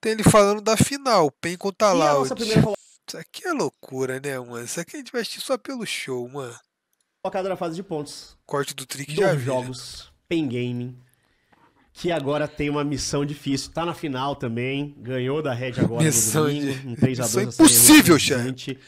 Tem ele falando da final, Pen contra Loud. Nossa primeira Isso aqui é loucura, né, mano? Isso aqui a gente vai assistir só pelo show, mano. Colocada na fase de pontos. Corte do Trick Dois já né? jogos, Pen Gaming, que agora tem uma missão difícil. Tá na final também, ganhou da Red agora missão no domingo, de... um 3x2. Isso é impossível, chefe.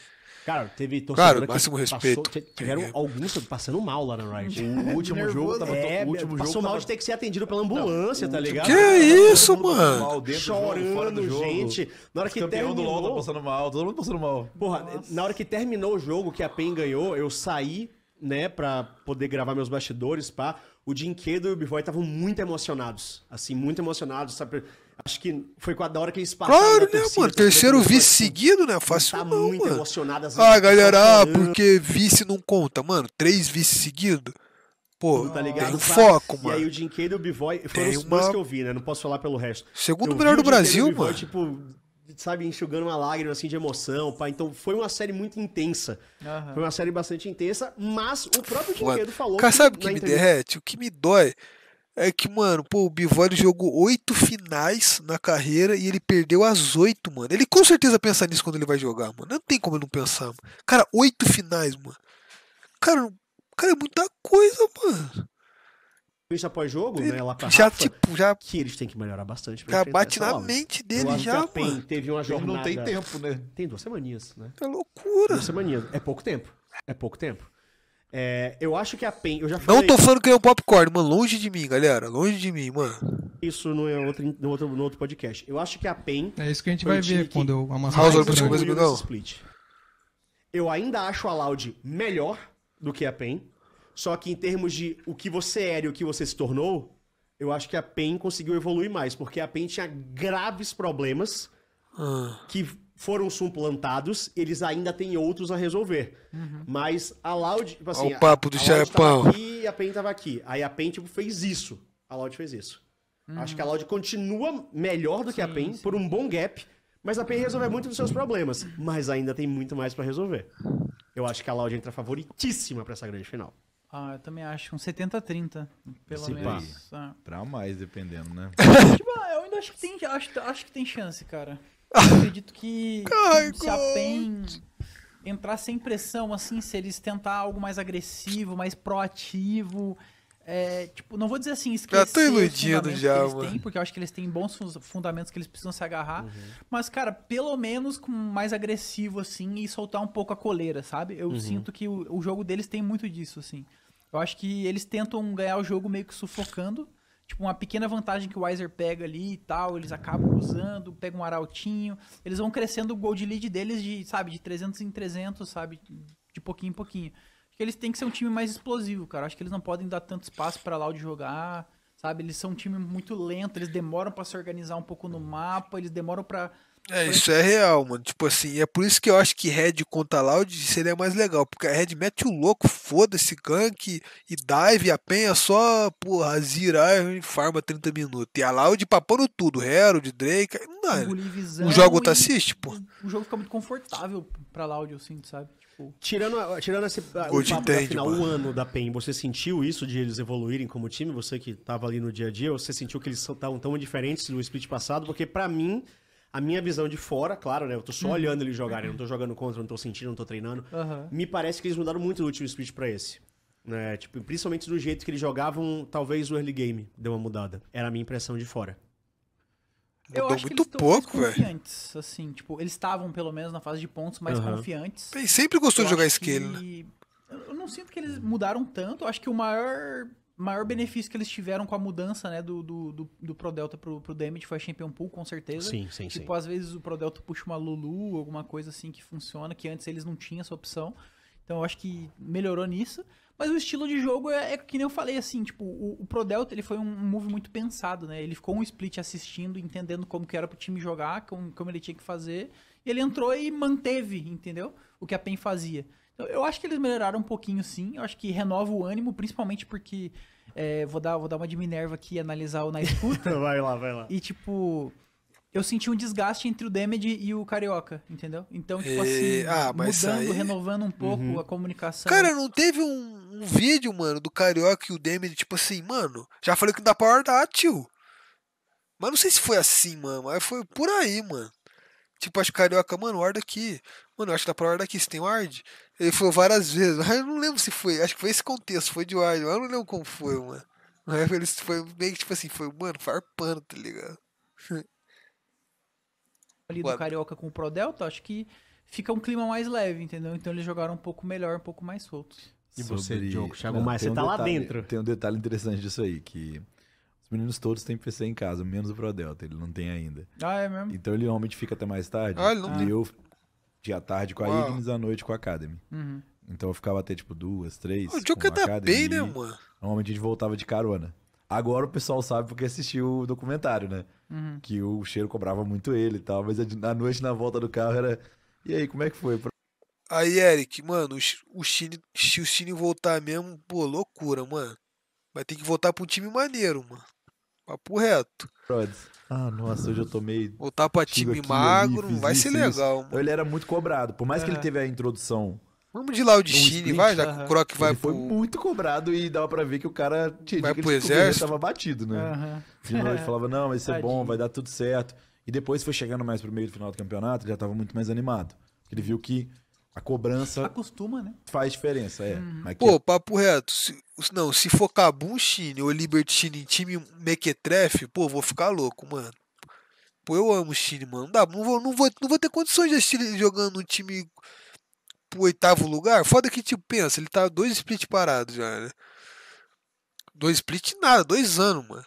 Cara, teve torcedor Cara, máximo que respeito. Passou, tiveram é. alguns passando mal lá na Riot. O último Nervoso. jogo tava é, último passou jogo passou mal tava... de ter que ser atendido pela ambulância, não, tá ligado? Que é isso, mano? Chorando, jogo, gente. Na hora que terminou, do LoL tá passando mal, todo mundo passando mal. Porra, Nossa. na hora que terminou o jogo que a PEN ganhou, eu saí, né, para poder gravar meus bastidores, pá. O Dinquedo e o Bivoy estavam muito emocionados, assim, muito emocionados, sabe? Acho que foi com a da hora que eles passaram. Claro, né, mano? Terceiro vice seguido, né? Fácil tá não, muito mano. emocionado. Às ah, galera, ah, porque vice não conta, mano. Três vice seguido. Pô, tá ligado, tem um foco, mano. E aí o Jinkei e o B-Boy foram tem os uma... dois que eu vi, né? Não posso falar pelo resto. Segundo eu melhor do Brasil, mano. Tipo, sabe, enxugando uma lágrima assim de emoção, pá. Então foi uma série muito intensa. Uhum. Foi uma série bastante intensa, mas o próprio Dinquedo falou. Cara, sabe o que me derrete? O que me dói é que, mano, pô, o Bivoli jogou oito finais na carreira e ele perdeu as oito, mano. Ele com certeza pensa nisso quando ele vai jogar, mano. Não tem como ele não pensar, mano. Cara, oito finais, mano. Cara, cara, é muita coisa, mano. Bicho após jogo né? Lá pra já, Rafa, tipo, já. Que eles têm que melhorar bastante. Já bate na mente dele já, mano. Teve uma jornada. Ele não tem tempo, né? Tem duas semaninhas, né? É loucura. Duas semaninhas. É pouco tempo. É pouco tempo. É, eu acho que a PEN. Eu já falei... Não tô falando que é o popcorn, mano. Longe de mim, galera. Longe de mim, mano. Isso no outro, no outro, no outro podcast. Eu acho que a PEN. É isso que a gente vai ver quando eu amassar o of Coisa Split. Eu ainda acho a Loud melhor do que a PEN. Só que em termos de o que você era e o que você se tornou, eu acho que a PEN conseguiu evoluir mais. Porque a PEN tinha graves problemas ah. que foram suplantados, eles ainda têm outros a resolver. Uhum. Mas a Loud, tipo assim, Olha o assim, papo do Chapão. aqui e a PEN tava aqui. Aí a PEN tipo, fez isso. A Loud fez isso. Uhum. Acho que a Loud continua melhor do que a PEN sim. por um bom gap, mas a PEN resolveu muito dos seus problemas, mas ainda tem muito mais para resolver. Eu acho que a Loud entra favoritíssima para essa grande final. Ah, eu também acho. Um 70-30, pelo Esse menos. Ah. Pra mais, dependendo, né? Tipo, ah, eu ainda acho que tem, acho, acho que tem chance, cara. Eu acredito que Ai, se a PEN entrar sem pressão, assim, se eles tentar algo mais agressivo, mais proativo. É, tipo, não vou dizer assim, esquecer eu tô iludido já, eles mano. têm, porque eu acho que eles têm bons fundamentos que eles precisam se agarrar. Uhum. Mas, cara, pelo menos com mais agressivo, assim, e soltar um pouco a coleira, sabe? Eu uhum. sinto que o, o jogo deles tem muito disso, assim. Eu acho que eles tentam ganhar o jogo meio que sufocando tipo, uma pequena vantagem que o Weiser pega ali e tal, eles acabam usando, pegam um arautinho, eles vão crescendo o gold lead deles de, sabe, de 300 em 300, sabe, de pouquinho em pouquinho. Acho que eles têm que ser um time mais explosivo, cara. Acho que eles não podem dar tanto espaço para Loud jogar, sabe? Eles são um time muito lento, eles demoram para se organizar um pouco no mapa, eles demoram para é, isso é real, mano. Tipo assim, é por isso que eu acho que Red contra Loud seria mais legal. Porque a Red mete o louco, foda-se, gank e dive, a penha só, porra, zirar e farma 30 minutos. E a Loud papando tudo, de Drake. Não dá. Né? O jogo tá assiste, pô. O jogo fica muito confortável pra Loud, eu sinto, sabe? Tipo, tirando, tirando esse o papo entende, final, mano. um ano da PEN, você sentiu isso de eles evoluírem como time? Você que tava ali no dia a dia, você sentiu que eles estavam tão diferentes do split passado? Porque para mim a minha visão de fora, claro, né? Eu tô só uhum. olhando eles jogarem, uhum. não tô jogando contra, não tô sentindo, não tô treinando. Uhum. Me parece que eles mudaram muito do último split pra esse. Né? Tipo, principalmente do jeito que eles jogavam, talvez o early game deu uma mudada. Era a minha impressão de fora. Eu Mudou acho muito que eles pouco, mais confiantes, véio. assim, tipo, eles estavam pelo menos na fase de pontos mais uhum. confiantes. Ele sempre gostou eu de jogar scale, que... né? Eu não sinto que eles mudaram tanto. Eu acho que o maior maior benefício que eles tiveram com a mudança, né, do, do, do, do Pro Delta pro, pro Damage foi a Champion Pool, com certeza. Sim, sim, tipo, sim. Tipo, às vezes o Pro Delta puxa uma Lulu, alguma coisa assim que funciona, que antes eles não tinham essa opção. Então eu acho que melhorou nisso. Mas o estilo de jogo é, é que nem eu falei, assim, tipo, o, o Pro Delta ele foi um move muito pensado, né? Ele ficou um split assistindo, entendendo como que era pro time jogar, como, como ele tinha que fazer ele entrou e manteve, entendeu? O que a PEN fazia. Então, eu acho que eles melhoraram um pouquinho, sim. Eu acho que renova o ânimo, principalmente porque. É, vou, dar, vou dar uma de Minerva aqui analisar o na escuta. vai lá, vai lá. E tipo eu senti um desgaste entre o Damage e o Carioca, entendeu? Então, tipo e... É, assim, ah, mudando, aí... renovando um pouco uhum. a comunicação. Cara, não teve um, um, vídeo, mano, do Carioca e o Damage, tipo assim, mano, já falei que não dá pra dar, tio. Mas não sei se foi assim, mano, mas foi por aí, mano. Tipo, acho que carioca, mano, o aqui. daqui. Mano, acho que dá pra ordem aqui, você tem um Ele falou várias vezes, mas eu não lembro se foi, acho que foi esse contexto, foi de ARD, eu não lembro como foi, mano. Mas eles foi meio que tipo assim, foi, mano, farpando, tá ligado? Ali Ué. do Carioca com o Pro Delta, acho que fica um clima mais leve, entendeu? Então eles jogaram um pouco melhor, um pouco mais soltos. E você, Diogo Chago, você tá detalhe, lá dentro. Tem um detalhe interessante disso aí, que meninos todos têm PC em casa, menos o Pro Delta, ele não tem ainda. Ah, é mesmo? Então ele realmente fica até mais tarde. Ah, ele não E eu dia à tarde com a Uau. Ignis, à noite com a Academy. Uhum. Então eu ficava até tipo duas, três. O jogo é da bem, né, mano? Normalmente a gente voltava de carona. Agora o pessoal sabe porque assistiu o documentário, né? Uhum. Que o cheiro cobrava muito ele e tal, mas na noite na volta do carro era. E aí, como é que foi? Aí, Eric, mano, o Chine, se o Chine voltar mesmo, pô, loucura, mano. Vai ter que voltar pra um time maneiro, mano. Papo reto. Ah, nossa, hoje eu tomei. Voltar pra time aqui, magro, ali, vai isso, ser legal. Então, ele era muito cobrado. Por mais é. que ele teve a introdução. Vamos de Laudistine, um vai, já que o Croc vai ele pro... Foi muito cobrado e dava pra ver que o cara tinha vai pro que exército. tava batido, né? Uhum. De novo ele falava, não, vai ser é bom, vai dar tudo certo. E depois foi chegando mais pro meio do final do campeonato, ele já tava muito mais animado. Ele viu que a cobrança. Acostuma, né? Faz diferença, é. Hum. Pô, papo reto. Se, não, se for Cabum Chine ou Liberty Chine em time mequetrefe, pô, vou ficar louco, mano. Pô, eu amo Chine, mano. Não, dá, não, vou, não, vou, não vou ter condições de assistir jogando um time pro oitavo lugar. Foda que, tipo, pensa, ele tá dois split parados já, né? Dois split nada, dois anos, mano.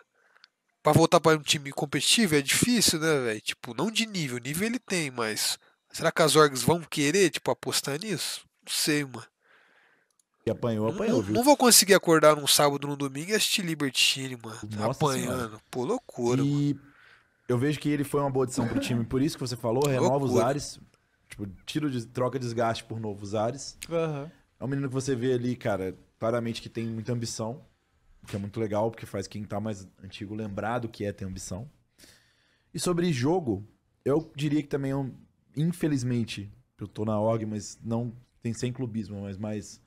Pra voltar para um time competitivo é difícil, né, velho? Tipo, não de nível. Nível ele tem, mas Será que as orgs vão querer, tipo, apostar nisso? Não sei, mano. E apanhou, apanhou, não, viu? Não vou conseguir acordar num sábado, num domingo e assistir Libertine, mano. Tá Nossa Apanhando. Senhora. Pô, loucura, e... mano. Eu vejo que ele foi uma boa adição pro time, por isso que você falou, renova os ares. Tipo, tiro de, troca desgaste por novos ares. Uhum. É um menino que você vê ali, cara, claramente que tem muita ambição. O que é muito legal, porque faz quem tá mais antigo lembrar do que é ter ambição. E sobre jogo, eu diria que também é um, infelizmente, eu tô na org, mas não tem sem clubismo, mas mais.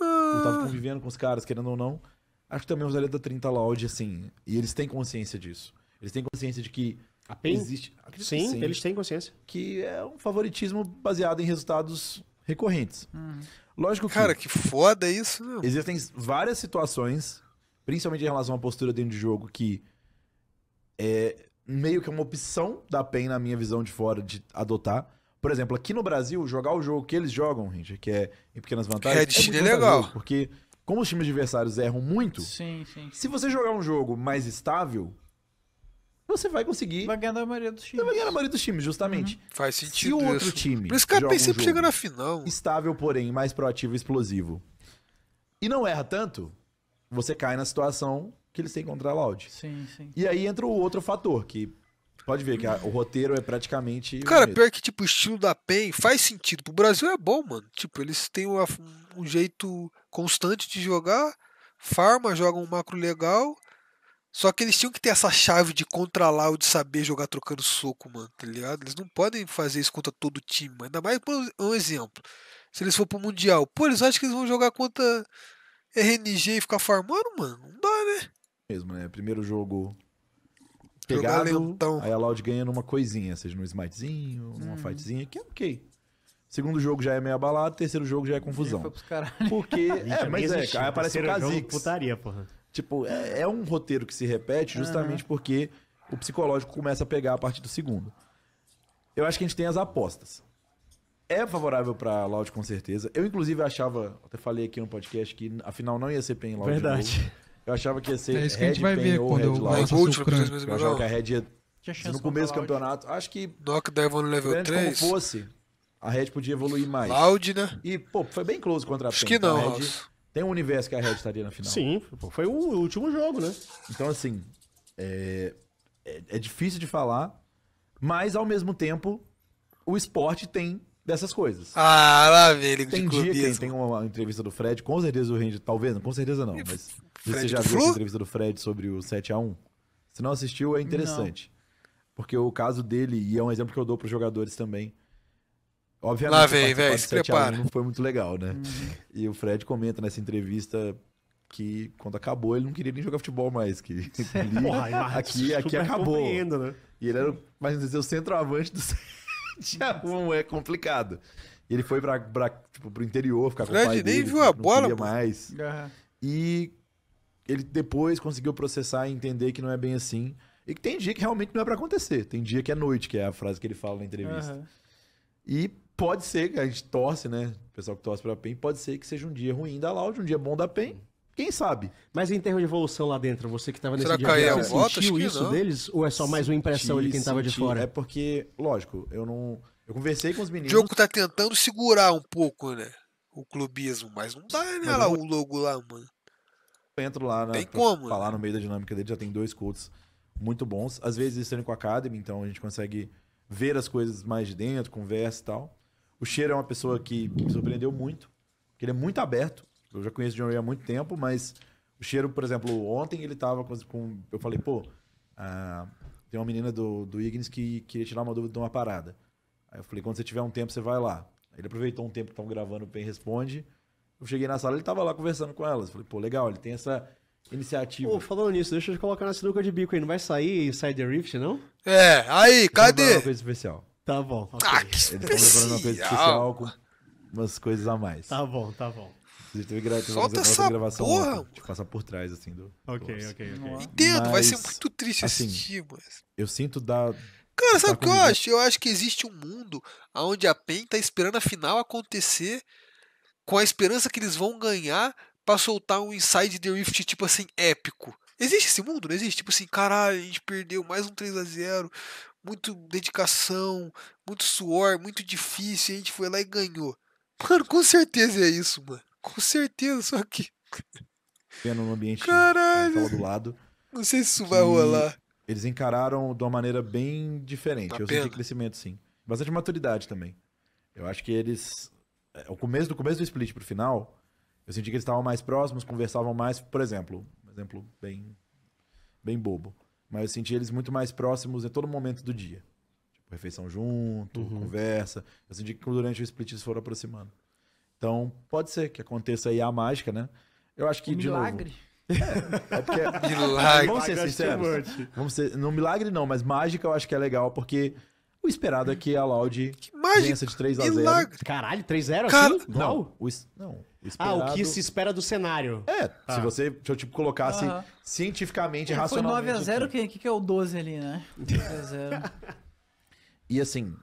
Ah. Eu tava ah. convivendo com os caras, querendo ou não. Acho que também usaria da 30 Loud, assim. E eles têm consciência disso. Eles têm consciência de que a PEN? existe. Sim, eles têm consciência. Que é um favoritismo baseado em resultados recorrentes. Hum. Lógico que. Cara, que foda isso, meu. Existem várias situações, principalmente em relação à postura dentro de jogo, que é, meio que é uma opção da PEN, na minha visão de fora, de adotar. Por exemplo, aqui no Brasil, jogar o jogo que eles jogam, gente que é em pequenas vantagens. Que é, é legal. Porque, como os times adversários erram muito, sim, sim. se você jogar um jogo mais estável, você vai conseguir. Vai ganhar a maioria dos times. vai ganhar a maioria dos times, justamente. Uhum. Faz sentido. Se o outro time. Por isso que sempre um chega na final. Estável, porém, mais proativo e explosivo. E não erra tanto, você cai na situação que eles têm que a áudio. Sim, sim. E aí entra o outro fator, que pode ver que a, o roteiro é praticamente. Cara, pior que tipo, o estilo da PEN faz sentido. Pro Brasil é bom, mano. Tipo, eles têm uma, um jeito constante de jogar. Farma joga um macro legal. Só que eles tinham que ter essa chave de controlar ou de saber jogar trocando soco, mano, tá ligado? Eles não podem fazer isso contra todo time, mano. ainda mais por um exemplo. Se eles for pro Mundial, pô, eles acham que eles vão jogar contra RNG e ficar farmando, mano? Não dá, mesmo, né? Primeiro jogo pegado, aí a Loud ganha numa coisinha, seja num smitezinho, numa hum. fightzinha, que é ok. Segundo jogo já é meio abalado, terceiro jogo já é confusão. Foi pros caralho. Porque. é, mas é, aí aparece o Kha'Zix. Putaria, porra. Tipo, é, é, um roteiro que se repete justamente uhum. porque o psicológico começa a pegar a partir do segundo. Eu acho que a gente tem as apostas. É favorável pra Loud com certeza. Eu, inclusive, achava, até falei aqui no podcast, que afinal não ia ser bem Loud. Verdade. Eu achava que ia ser. É isso que a gente vai ver quando eu lá, Eu achava que a Red ia. no começo do campeonato, acho que. Doc no level 3. Como fosse, a Red podia evoluir mais. Loud, né? E, pô, foi bem close contra a Acho que tá? não, Red, Tem um universo que a Red estaria na final. Sim, foi o último jogo, né? Então, assim. É, é, é difícil de falar, mas ao mesmo tempo, o esporte tem dessas coisas. Ah, lá vem, ligo tem de clubismo. tem uma entrevista do Fred, com certeza o Randy, talvez, com certeza não, mas Fred você já viu Flu? essa entrevista do Fred sobre o 7 a 1 Se não assistiu, é interessante. Não. Porque o caso dele, e é um exemplo que eu dou para os jogadores também, Obviamente, lá vem, velho, se prepara. Não foi muito legal, né? Hum. E o Fred comenta nessa entrevista que quando acabou ele não queria nem jogar futebol mais. Que, que Porra, aqui, aqui acabou. Né? E ele era, mas dizer, é o centroavante do dia 1 é um é complicado. Ele foi pra, pra, tipo, pro interior, ficar Fred com o pai nem dele, viu a bola, mais. Uhum. E ele depois conseguiu processar e entender que não é bem assim. E que tem dia que realmente não é para acontecer. Tem dia que é noite, que é a frase que ele fala na entrevista. Uhum. E pode ser, a gente torce, né? O pessoal que torce pra PEN, pode ser que seja um dia ruim da Loud, um dia bom da PEN. Quem sabe? Mas em termos de evolução lá dentro, você que estava nesse Será dia, que é você voto? sentiu isso deles? Ou é só mais uma impressão senti, de quem estava de fora? É porque, lógico, eu não... Eu conversei com os meninos... O jogo tá tentando segurar um pouco, né? O clubismo, mas não dá, né? lá, o logo lá, mano. Eu entro lá né, tem como, falar né? no meio da dinâmica dele, já tem dois cultos muito bons. Às vezes estando com a Academy, então a gente consegue ver as coisas mais de dentro, conversa e tal. O Cheiro é uma pessoa que me surpreendeu muito, porque ele é muito aberto eu já conheço o John Ray há muito tempo, mas o cheiro, por exemplo, ontem ele tava com. com eu falei, pô, ah, tem uma menina do, do Ignis que queria tirar uma dúvida de uma parada. Aí eu falei, quando você tiver um tempo, você vai lá. Ele aproveitou um tempo que estavam gravando o Pen Responde. Eu cheguei na sala, ele tava lá conversando com elas. Eu falei, pô, legal, ele tem essa iniciativa. Pô, falando nisso, deixa eu colocar na sinuca de bico aí. Não vai sair Inside the Rift, não? É, aí, tá cadê? Uma coisa especial. Tá bom. Okay. Ah, que especial. Eles tá uma coisa especial com umas coisas a mais. Tá bom, tá bom gente teve gra... Solta essa gravação porra! Outra, tipo, passar por trás, assim, do... Ok, ok, ok. Entendo, mas, vai ser muito triste assim, assistir, mas... Eu sinto da... Cara, sabe o que eu acho? Eu acho que existe um mundo onde a PEN tá esperando a final acontecer com a esperança que eles vão ganhar pra soltar um Inside the Rift, tipo assim, épico. Existe esse mundo, não existe? Tipo assim, caralho, a gente perdeu mais um 3 a 0 muito dedicação, muito suor, muito difícil, a gente foi lá e ganhou. Mano, com certeza é isso, mano. Com certeza, só que. Vendo no ambiente Caralho. do lado. Não sei se isso vai rolar. Eles encararam de uma maneira bem diferente. Tá eu pena. senti crescimento, sim. Bastante maturidade também. Eu acho que eles. É, o começo do começo do split pro final, eu senti que eles estavam mais próximos, conversavam mais, por exemplo. Um exemplo bem, bem bobo. Mas eu senti eles muito mais próximos em todo momento do dia. Tipo, refeição junto, uhum. conversa. Eu senti que durante o split eles foram aproximando. Então, pode ser que aconteça aí a mágica, né? Eu acho que, um de milagre. novo... É, é, porque... milagre. Vamos ser é sinceros. Vamos ser... No milagre não, mas mágica eu acho que é legal, porque o esperado é que a Loud vença de 3x0. Milagre. Caralho, 3x0 assim? Car... Não. O... Não. Esperado... Ah, o que se espera do cenário. É, ah. se você, se eu tipo, colocasse ah. cientificamente, é, racionalmente... Foi 9x0, o é. que, que é o 12 ali, né? 9 x 0 E assim,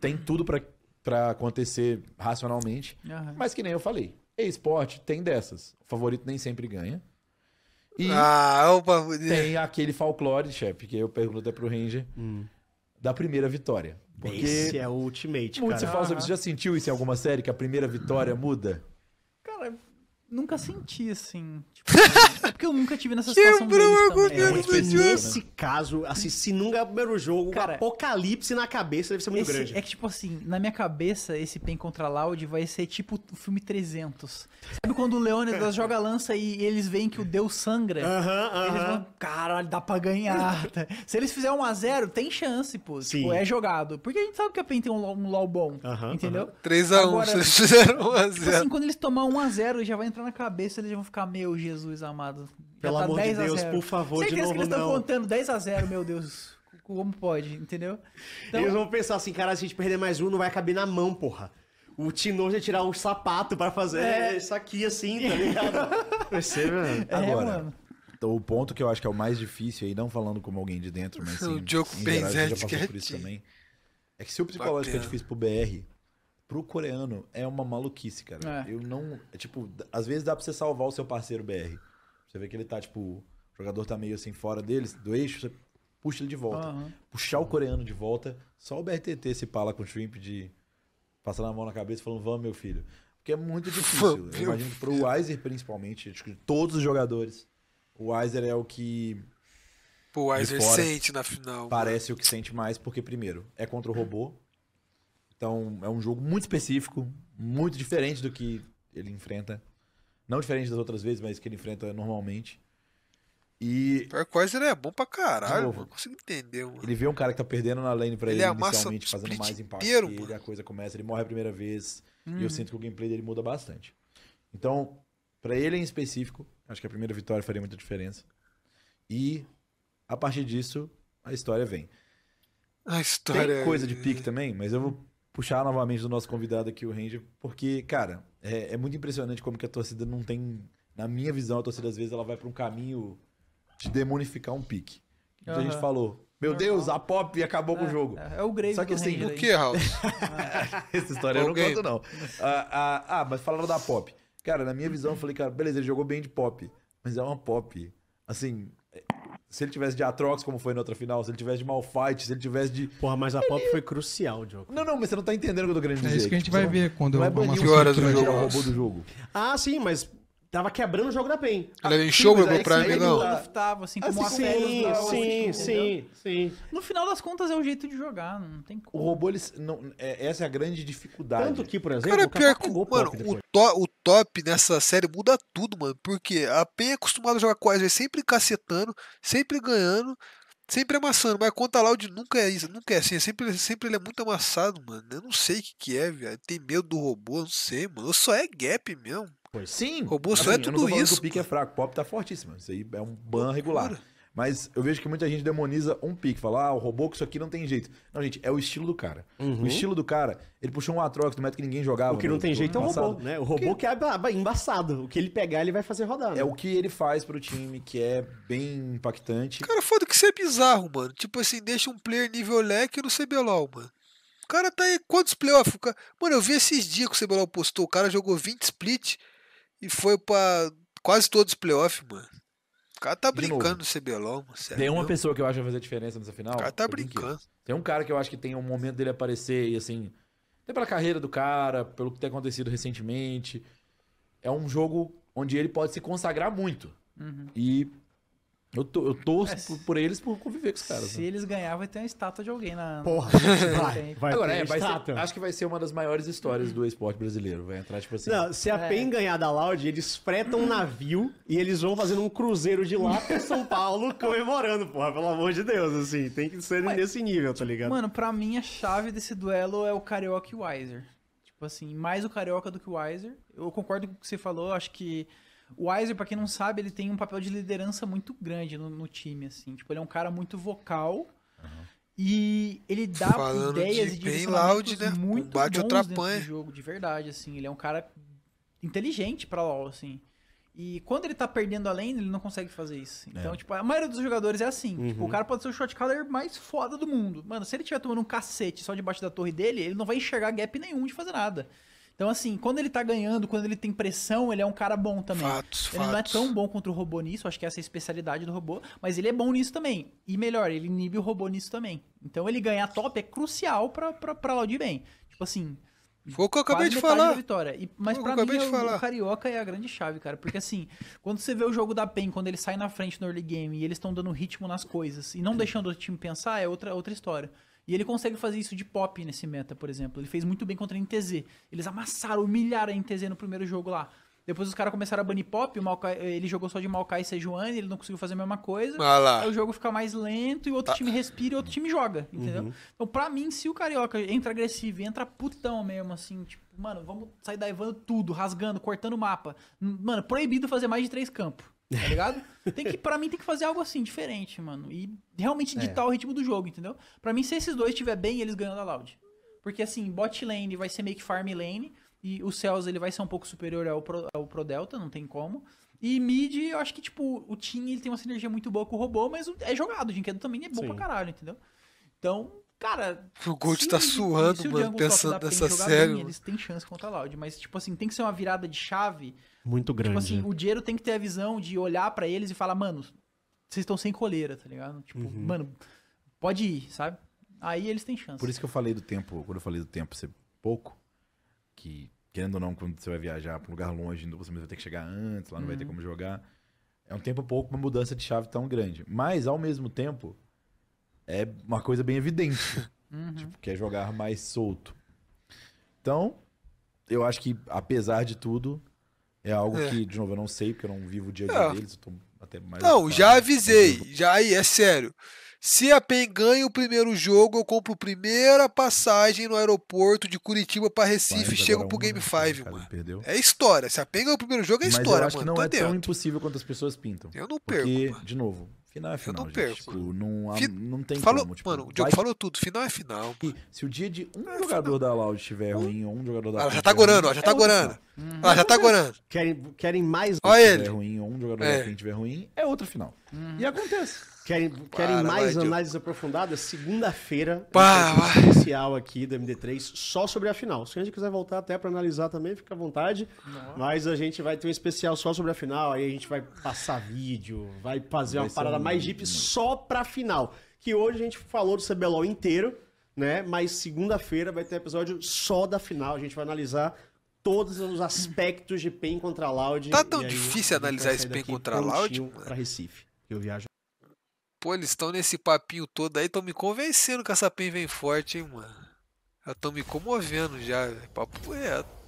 tem tudo pra para acontecer racionalmente. Uhum. Mas que nem eu falei, esporte tem dessas. O favorito nem sempre ganha. E ah, opa. tem aquele folclore, chefe, que eu pergunto até pro Ranger, hum. da primeira vitória. Porque Esse é o ultimate, muito cara. Muito falso, você já sentiu isso em alguma série, que a primeira vitória muda? Nunca senti, assim. Tipo, é porque eu nunca tive nessa situação Quebrou deles também. É, muito nesse né? caso, assim, se nunca é o primeiro jogo, Cara, o apocalipse na cabeça deve ser muito esse, grande. É que, tipo assim, na minha cabeça, esse Pen contra Loud vai ser tipo o filme 300. Sabe quando o Leônidas joga lança e eles veem que o Deus sangra? Aham, uh -huh, uh -huh. Eles vão, caralho, dá pra ganhar. Tá? Se eles fizerem 1x0, tem chance, pô. Sim. Tipo, é jogado. Porque a gente sabe que a Pen tem um LOL, um LOL bom, uh -huh, entendeu? 3x1, se eles fizeram 1x0. Tipo assim, quando eles tomar 1x0, já vai entrar entrar na cabeça, eles vão ficar, meu Jesus amado. Pelo tá amor de Deus, por favor, Certeza de novo que eles estão contando 10 a 0 meu Deus. Como pode, entendeu? Então... Eles vão pensar assim, cara, se a gente perder mais um, não vai caber na mão, porra. O Tino já tirar o um sapato para fazer é... isso aqui assim, tá ligado? Percebe, mano? É, Agora, mano. O ponto que eu acho que é o mais difícil aí, não falando como alguém de dentro, mas sim, o jogo bem que é também. É que se o psicológico Bacana. é né? difícil pro BR, pro coreano é uma maluquice, cara. É. Eu não. É, tipo, às vezes dá pra você salvar o seu parceiro BR. Você vê que ele tá, tipo, o jogador tá meio assim fora deles, do eixo, você puxa ele de volta. Uhum. Puxar o coreano de volta, só o BRTT se pala com o Shrimp de. passar a mão na cabeça falando, vamos, meu filho. Porque é muito difícil. Eu imagino que pro Weiser, principalmente, acho que todos os jogadores. O Weiser é o que. Pô, o Weiser sente na final. Parece mano. o que sente mais, porque, primeiro, é contra o robô. Então é um jogo muito específico, muito diferente do que ele enfrenta. Não diferente das outras vezes, mas que ele enfrenta normalmente. E. Quase é bom pra caralho, novo, não consigo entender. Mano. Ele vê um cara que tá perdendo na lane pra ele, ele inicialmente, fazendo mais impacto. Inteiro, ele, a coisa começa, ele morre a primeira vez. Hum. E eu hum. sinto que o gameplay dele muda bastante. Então, para ele em específico, acho que a primeira vitória faria muita diferença. E a partir disso, a história vem. A história. Tem coisa de pique é- também, mas eu vou puxar novamente do nosso convidado aqui, o Ranger, porque, cara, é, é, muito impressionante como que a torcida não tem. Na minha visão, a torcida às vezes ela vai para um caminho de demonificar um pique. Então uhum. a gente falou, meu Deus, a pop acabou é, com o é, jogo. É, é o Grave. Só que assim. O que, Raul? Essa história eu não conto, não. Ah, ah, ah, mas falaram da pop. Cara, na minha visão, eu falei, cara, beleza, ele jogou bem de pop. Mas é uma pop. Assim, se ele tivesse de Atrox, como foi na outra final, se ele tivesse de Malfight, se ele tivesse de. Porra, mas a ele... pop foi crucial, Diogo. Não, não, mas você não tá entendendo o que eu tô querendo é dizer. É isso que a gente tipo, vai é ver quando eu é banir horas o robô do jogo. Ah, sim, mas Tava quebrando o jogo da PEN. Ela ah, encheu o meu Prime, não. É Tava, tá, assim, como assim, sim, sim, assim, sim, sim, No final das contas é o jeito de jogar, não tem como. O robô, eles, não, é, essa é a grande dificuldade. Tanto que, por exemplo, Cara, o pior é que, mano, o, to, o top nessa série muda tudo, mano. Porque a PEN é acostumada a jogar quase sempre cacetando, sempre ganhando, sempre amassando. Mas conta lá o de nunca é isso, nunca é assim. É sempre, sempre ele é muito amassado, mano. Eu não sei o que, que é, velho. Tem medo do robô, não sei, mano. só é gap mesmo. Foi. Sim. Robusto é assim, tudo isso. O pique é fraco, pop tá fortíssimo. Isso aí é um ban regular. Cara. Mas eu vejo que muita gente demoniza um pique, fala, ah, o robô que isso aqui não tem jeito. Não, gente, é o estilo do cara. Uhum. O estilo do cara, ele puxou um Atrox do método que ninguém jogava. O que não né? tem jeito é o robô, né? O robô que... que, é embaçado. O que ele pegar, ele vai fazer rodar. É né? o que ele faz pro time, que é bem impactante. Cara, foda que isso é bizarro, mano. Tipo assim, deixa um player nível leque no CBLOL, mano. O cara tá aí, quantos playoffs? Mano, eu vi esses dias que o CBLOL postou, o cara jogou 20 split e foi para quase todos os playoffs, mano. O cara tá brincando no CBLOL, mano. Sério, tem uma não? pessoa que eu acho que vai fazer diferença nessa final. O cara tá brincando. Tem um cara que eu acho que tem um momento dele aparecer e assim. Até pela carreira do cara, pelo que tem acontecido recentemente. É um jogo onde ele pode se consagrar muito. Uhum. E eu, to, eu torço é, por, por, eles por conviver com os caras. Se né? eles ganharem, vai ter uma estátua de alguém na. Porra, vai. vai Agora, é, vai ser, acho que vai ser uma das maiores histórias do esporte brasileiro. Vai entrar, tipo assim. Não, se a é. PEN ganhar da Loud, eles fretam um navio e eles vão fazendo um cruzeiro de lá pra São Paulo comemorando, porra, pelo amor de Deus, assim. Tem que ser Mas, nesse nível, tá ligado? Mano, pra mim a chave desse duelo é o Carioca e o Wiser. Tipo assim, mais o Carioca do que o Wiser. Eu concordo com o que você falou, acho que. O Weiser, pra quem não sabe, ele tem um papel de liderança muito grande no, no time, assim. Tipo, ele é um cara muito vocal. Uhum. E ele dá Falando ideias de e bem loud, né? muito bate bons dentro jogo, de verdade, assim. Ele é um cara inteligente pra LoL, assim. E quando ele tá perdendo a lane, ele não consegue fazer isso. Assim. Então, é. tipo, a maioria dos jogadores é assim. Tipo, uhum. Tipo, o cara pode ser o Shotcaller mais foda do mundo. Mano, se ele tiver tomando um cacete só debaixo da torre dele, ele não vai enxergar gap nenhum de fazer nada. Então, assim, quando ele tá ganhando, quando ele tem pressão, ele é um cara bom também. Fatos, ele fatos. não é tão bom contra o robô nisso, acho que essa é a especialidade do robô, mas ele é bom nisso também. E melhor, ele inibe o robô nisso também. Então ele ganhar top é crucial pra, pra, pra Laudir bem. Tipo assim. Foi o que eu acabei de falar. Vitória. E, mas Foi pra mim, o, o, Carioca é a grande chave, cara. Porque assim, quando você vê o jogo da PEN, quando ele sai na frente no early game e eles estão dando ritmo nas coisas e não deixando o time pensar, é outra, outra história. E ele consegue fazer isso de pop nesse meta, por exemplo. Ele fez muito bem contra a NTZ. Eles amassaram, humilharam a NTZ no primeiro jogo lá. Depois os caras começaram a banir pop, Maokai, ele jogou só de Maokai e Sejuani, ele não conseguiu fazer a mesma coisa. Ah aí o jogo fica mais lento e outro ah. time respira e outro time joga, entendeu? Uhum. Então, pra mim, se o Carioca entra agressivo e entra putão mesmo, assim, tipo, mano, vamos sair daivando tudo, rasgando, cortando o mapa. Mano, proibido fazer mais de três campos tá ligado? tem que, pra mim, tem que fazer algo assim, diferente, mano. E realmente ditar é. o ritmo do jogo, entendeu? Pra mim, se esses dois estiver bem, eles ganham da Loud. Porque assim, bot lane vai ser meio que farm lane. E o Cells ele vai ser um pouco superior ao Pro, ao Pro Delta, não tem como. E mid, eu acho que, tipo, o Team ele tem uma sinergia muito boa com o robô, mas é jogado. O Jinkedo também é bom Sim. pra caralho, entendeu? Então, Cara. O Gold tá suando, mano, pensando nessa série. Bem, eles têm chance contra a Loud, mas, tipo assim, tem que ser uma virada de chave. Muito tipo grande. Tipo assim, né? o dinheiro tem que ter a visão de olhar para eles e falar, mano, vocês estão sem coleira, tá ligado? Tipo, uhum. mano, pode ir, sabe? Aí eles têm chance. Por isso que eu falei do tempo, quando eu falei do tempo ser pouco, que, querendo ou não, quando você vai viajar pra um lugar longe, você vai ter que chegar antes, lá não uhum. vai ter uhum. como jogar. É um tempo pouco, uma mudança de chave tão grande. Mas, ao mesmo tempo, é uma coisa bem evidente. Uhum. Tipo, quer jogar mais solto. Então, eu acho que, apesar de tudo, é algo é. que, de novo, eu não sei, porque eu não vivo o dia a dia é. deles. Eu até mais. Não, já avisei. Já aí, é sério. Se a PEN ganha o primeiro jogo, eu compro primeira passagem no aeroporto de Curitiba para Recife e chego pro Game 5, mano. Perdeu. É história. Se a PEN ganha o primeiro jogo, é Mas história, eu acho mano. Que não Tô tá é dentro. tão impossível quanto as pessoas pintam. Eu não perco. Porque, mano. de novo, Final é final. Eu não perco. Tipo, não, há, Fi... não tem falou, como. Tipo, mano, o Diogo vai... falou tudo. Final é final. Mano. se o dia de um é jogador final. da Loud estiver hum? ruim ou um jogador da. Ela já tá gorando, ruim, já tá é gorando. Ela já tá hum. gorando. Querem, mais. Olha ele. Tiver ruim ou um jogador da frente é. estiver ruim, é outra final. Hum. E acontece. Querem, querem mais vai, análises aprofundadas? Segunda-feira, Pá, especial aqui do MD3, só sobre a final. Se a gente quiser voltar até para analisar também, fica à vontade. Não. Mas a gente vai ter um especial só sobre a final, aí a gente vai passar vídeo, vai fazer vai uma parada um... mais deep só pra final. Que hoje a gente falou do CBLOL inteiro, né? Mas segunda-feira vai ter episódio só da final. A gente vai analisar todos os aspectos de PEN contra Loud. Tá tão difícil analisar esse PEN contra Loud? Pra Recife. Eu viajo Pô, eles estão nesse papinho todo aí, estão me convencendo que essa PEN vem forte, hein, mano. Já estão me comovendo já, velho. Papo reto.